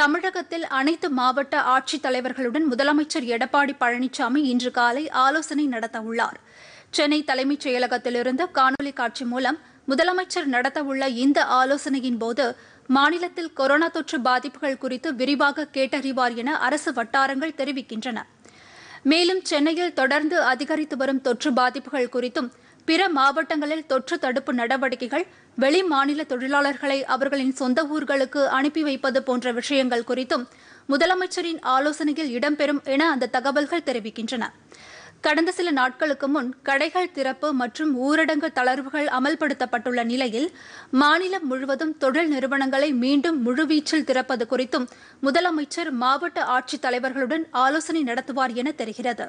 தமிழகத்தில் அனைத்து மாவட்ட ஆட்சித் தலைவர்களுடன் முதலமைச்சர் எடப்பாடி பழனிசாமி இன்று காலை ஆலோசனை நடத்தவுள்ளார் சென்னை தலைமைச் செயலகத்திலிருந்து காணொலி காட்சி மூலம் முதலமைச்சர் நடத்தவுள்ள இந்த ஆலோசனையின் போது மாநிலத்தில் கொரோனா தொற்று பாதிப்புகள் குறித்து விரிவாக கேட்டறிவார் என அரசு வட்டாரங்கள் தெரிவிக்கின்றன மேலும் சென்னையில் தொடர்ந்து அதிகரித்து வரும் தொற்று பாதிப்புகள் குறித்தும் பிற மாவட்டங்களில் தொற்று தடுப்பு நடவடிக்கைகள் வெளி மாநில தொழிலாளர்களை அவர்களின் சொந்த ஊர்களுக்கு அனுப்பி வைப்பது போன்ற விஷயங்கள் குறித்தும் முதலமைச்சரின் ஆலோசனையில் இடம்பெறும் என அந்த தகவல்கள் தெரிவிக்கின்றன கடந்த சில நாட்களுக்கு முன் கடைகள் திறப்பு மற்றும் ஊரடங்கு தளர்வுகள் அமல்படுத்தப்பட்டுள்ள நிலையில் மாநிலம் முழுவதும் தொழில் நிறுவனங்களை மீண்டும் முழுவீச்சில் திறப்பது குறித்தும் முதலமைச்சர் மாவட்ட ஆட்சித்தலைவர்களுடன் ஆலோசனை நடத்துவார் என தெரிகிறது